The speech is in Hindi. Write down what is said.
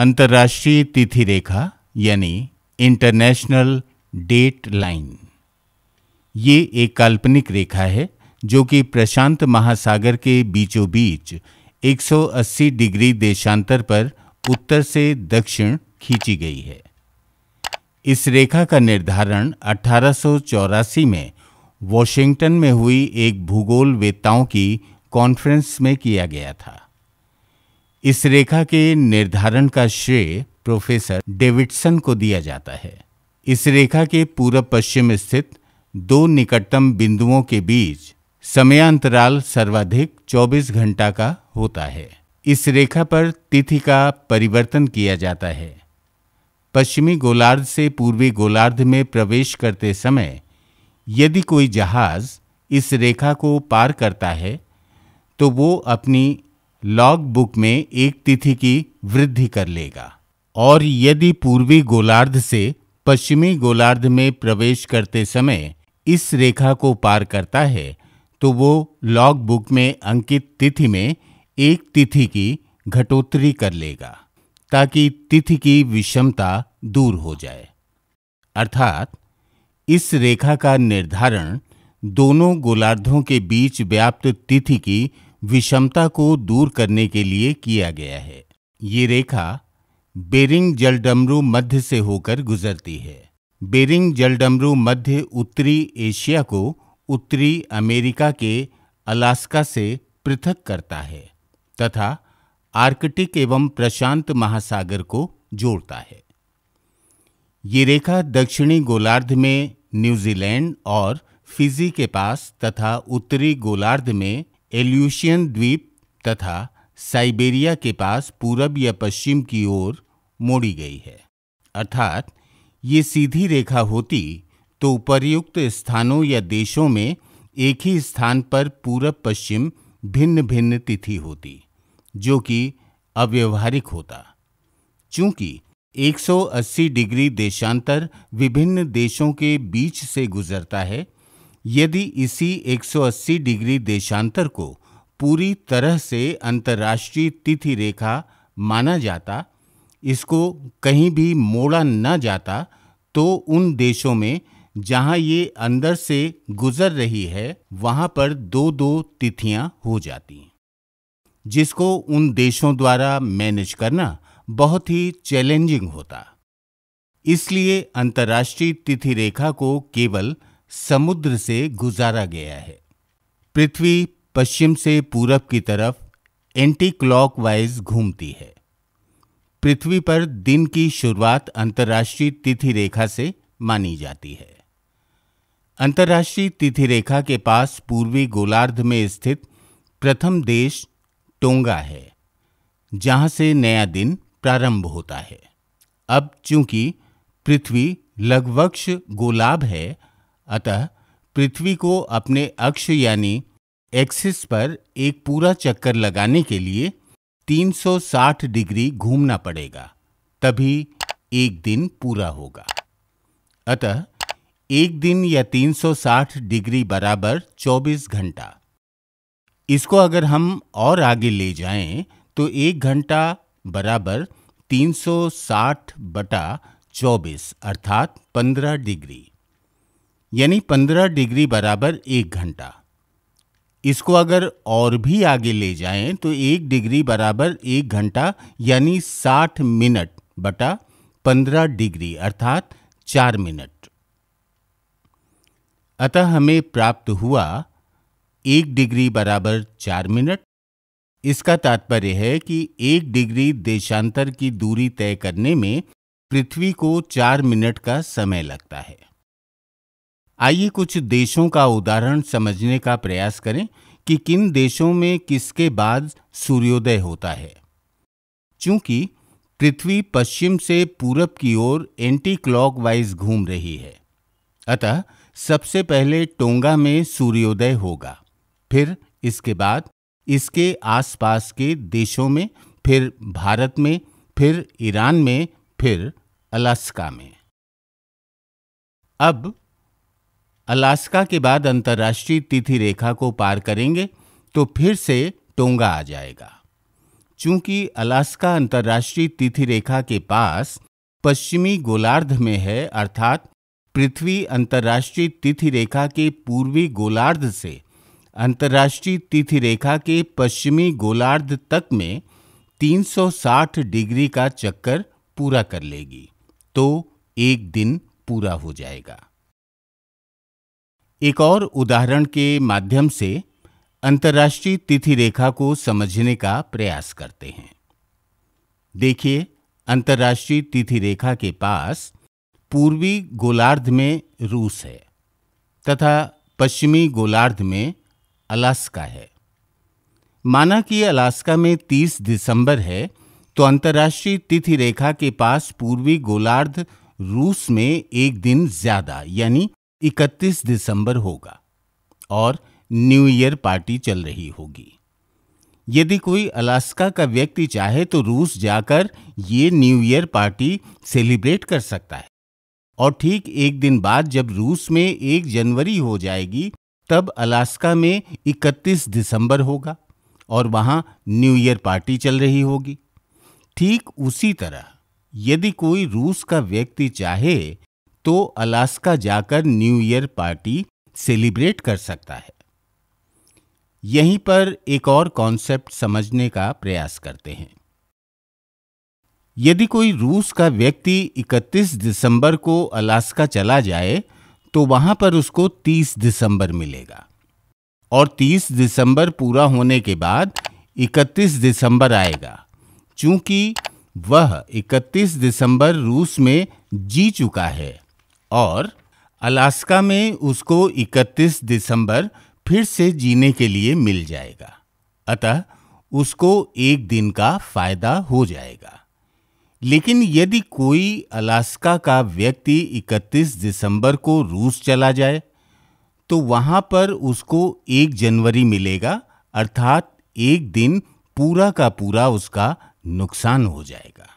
अंतर्राष्ट्रीय तिथि रेखा यानी इंटरनेशनल डेट लाइन ये एक काल्पनिक रेखा है जो कि प्रशांत महासागर के बीचों बीच 180 डिग्री देशांतर पर उत्तर से दक्षिण खींची गई है इस रेखा का निर्धारण अठारह में वॉशिंगटन में हुई एक भूगोल वेताओं की कॉन्फ्रेंस में किया गया था इस रेखा के निर्धारण का श्रेय प्रोफेसर डेविडसन को दिया जाता है इस रेखा के पूर्व पश्चिम स्थित दो निकटतम बिंदुओं के बीच समयांतराल सर्वाधिक 24 घंटा का होता है इस रेखा पर तिथि का परिवर्तन किया जाता है पश्चिमी गोलार्ध से पूर्वी गोलार्ध में प्रवेश करते समय यदि कोई जहाज इस रेखा को पार करता है तो वो अपनी लॉग बुक में एक तिथि की वृद्धि कर लेगा और यदि पूर्वी गोलार्ध से पश्चिमी गोलार्ध में प्रवेश करते समय इस रेखा को पार करता है तो वो लॉग बुक में अंकित तिथि में एक तिथि की घटोत्तरी कर लेगा ताकि तिथि की विषमता दूर हो जाए अर्थात इस रेखा का निर्धारण दोनों गोलार्धों के बीच व्याप्त तिथि की विषमता को दूर करने के लिए किया गया है ये रेखा बेरिंग जलडमरू मध्य से होकर गुजरती है बेरिंग जलडमरू मध्य उत्तरी एशिया को उत्तरी अमेरिका के अलास्का से पृथक करता है तथा आर्कटिक एवं प्रशांत महासागर को जोड़ता है ये रेखा दक्षिणी गोलार्ध में न्यूजीलैंड और फिजी के पास तथा उत्तरी गोलार्ध में एल्यूशियन द्वीप तथा साइबेरिया के पास पूरब या पश्चिम की ओर मोड़ी गई है अर्थात ये सीधी रेखा होती तो उपर्युक्त स्थानों या देशों में एक ही स्थान पर पूरब पश्चिम भिन्न भिन्न तिथि होती जो कि अव्यवहारिक होता चूंकि 180 डिग्री देशांतर विभिन्न देशों के बीच से गुजरता है यदि इसी 180 डिग्री देशांतर को पूरी तरह से अंतर्राष्ट्रीय तिथि रेखा माना जाता इसको कहीं भी मोड़ा न जाता तो उन देशों में जहां ये अंदर से गुजर रही है वहां पर दो दो तिथियां हो जाती जिसको उन देशों द्वारा मैनेज करना बहुत ही चैलेंजिंग होता इसलिए अंतर्राष्ट्रीय तिथि रेखा को केवल समुद्र से गुजारा गया है पृथ्वी पश्चिम से पूरब की तरफ एंटी क्लॉकवाइज घूमती है पृथ्वी पर दिन की शुरुआत अंतर्राष्ट्रीय तिथि रेखा से मानी जाती है अंतर्राष्ट्रीय तिथि रेखा के पास पूर्वी गोलार्ध में स्थित प्रथम देश टोंगा है जहां से नया दिन प्रारंभ होता है अब चूंकि पृथ्वी लगभग गोलाभ है अतः पृथ्वी को अपने अक्ष यानी एक्सिस पर एक पूरा चक्कर लगाने के लिए 360 डिग्री घूमना पड़ेगा तभी एक दिन पूरा होगा अतः एक दिन या 360 डिग्री बराबर 24 घंटा इसको अगर हम और आगे ले जाएं तो एक घंटा बराबर 360 बटा 24 अर्थात 15 डिग्री यानी 15 डिग्री बराबर एक घंटा इसको अगर और भी आगे ले जाएं तो एक डिग्री बराबर एक घंटा यानी 60 मिनट बटा 15 डिग्री अर्थात चार मिनट अतः हमें प्राप्त हुआ एक डिग्री बराबर चार मिनट इसका तात्पर्य है कि एक डिग्री देशांतर की दूरी तय करने में पृथ्वी को चार मिनट का समय लगता है आइए कुछ देशों का उदाहरण समझने का प्रयास करें कि किन देशों में किसके बाद सूर्योदय होता है चूंकि पृथ्वी पश्चिम से पूरब की ओर एंटी क्लॉकवाइज घूम रही है अतः सबसे पहले टोंगा में सूर्योदय होगा फिर इसके बाद इसके आसपास के देशों में फिर भारत में फिर ईरान में फिर अलास्का में अब अलास्का के बाद अंतर्राष्ट्रीय तिथि रेखा को पार करेंगे तो फिर से टोंगा आ जाएगा चूंकि अलास्का अंतर्राष्ट्रीय तिथि रेखा के पास पश्चिमी गोलार्ध में है अर्थात पृथ्वी अंतर्राष्ट्रीय तिथि रेखा के पूर्वी गोलार्ध से अंतर्राष्ट्रीय तिथि रेखा के पश्चिमी गोलार्ध तक में 360 डिग्री का चक्कर पूरा कर लेगी तो एक दिन पूरा हो जाएगा एक और उदाहरण के माध्यम से अंतर्राष्ट्रीय तिथि रेखा को समझने का प्रयास करते हैं देखिए अंतर्राष्ट्रीय तिथि रेखा के पास पूर्वी गोलार्ध में रूस है तथा पश्चिमी गोलार्ध में अलास्का है माना कि अलास्का में 30 दिसंबर है तो अंतर्राष्ट्रीय तिथि रेखा के पास पूर्वी गोलार्ध रूस में एक दिन ज्यादा यानी 31 दिसंबर होगा और न्यू ईयर पार्टी चल रही होगी यदि कोई अलास्का का व्यक्ति चाहे तो रूस जाकर ये न्यू ईयर पार्टी सेलिब्रेट कर सकता है और ठीक एक दिन बाद जब रूस में एक जनवरी हो जाएगी तब अलास्का में 31 दिसंबर होगा और वहाँ न्यू ईयर पार्टी चल रही होगी ठीक उसी तरह यदि कोई रूस का व्यक्ति चाहे तो अलास्का जाकर न्यू ईयर पार्टी सेलिब्रेट कर सकता है यहीं पर एक और कॉन्सेप्ट समझने का प्रयास करते हैं यदि कोई रूस का व्यक्ति 31 दिसंबर को अलास्का चला जाए तो वहां पर उसको 30 दिसंबर मिलेगा और 30 दिसंबर पूरा होने के बाद 31 दिसंबर आएगा चूंकि वह 31 दिसंबर रूस में जी चुका है और अलास्का में उसको 31 दिसंबर फिर से जीने के लिए मिल जाएगा अतः उसको एक दिन का फायदा हो जाएगा लेकिन यदि कोई अलास्का का व्यक्ति 31 दिसंबर को रूस चला जाए तो वहां पर उसको एक जनवरी मिलेगा अर्थात एक दिन पूरा का पूरा उसका नुकसान हो जाएगा